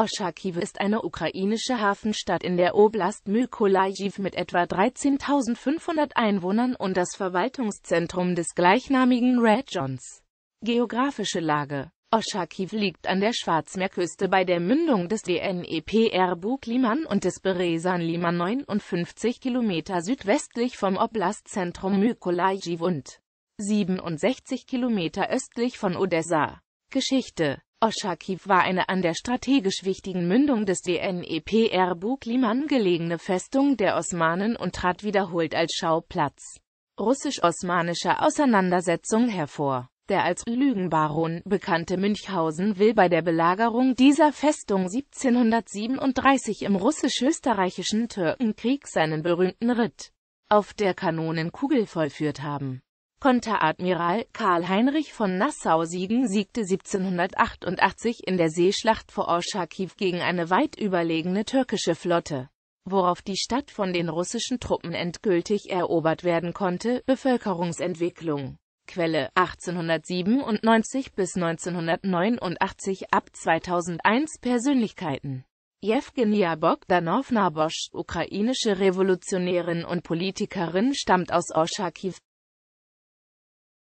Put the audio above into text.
Oshakiv ist eine ukrainische Hafenstadt in der Oblast Mykolajiw mit etwa 13.500 Einwohnern und das Verwaltungszentrum des gleichnamigen Regions. Geografische Lage Oshakiv liegt an der Schwarzmeerküste bei der Mündung des DNEPR Bug-Liman und des Beresan-Liman 59 Kilometer südwestlich vom Oblastzentrum Mykolajiw und 67 Kilometer östlich von Odessa. Geschichte Oshakiv war eine an der strategisch wichtigen Mündung des Dnepr Bukliman gelegene Festung der Osmanen und trat wiederholt als Schauplatz russisch-osmanischer Auseinandersetzung hervor. Der als Lügenbaron bekannte Münchhausen will bei der Belagerung dieser Festung 1737 im russisch-österreichischen Türkenkrieg seinen berühmten Ritt auf der Kanonenkugel vollführt haben Konteradmiral Karl Heinrich von Nassau-Siegen siegte 1788 in der Seeschlacht vor Orschakiw gegen eine weit überlegene türkische Flotte, worauf die Stadt von den russischen Truppen endgültig erobert werden konnte. Bevölkerungsentwicklung Quelle 1897 bis 1989 ab 2001 Persönlichkeiten Jewgenia Bogdanowna Bosch, ukrainische Revolutionärin und Politikerin, stammt aus Orschakiw,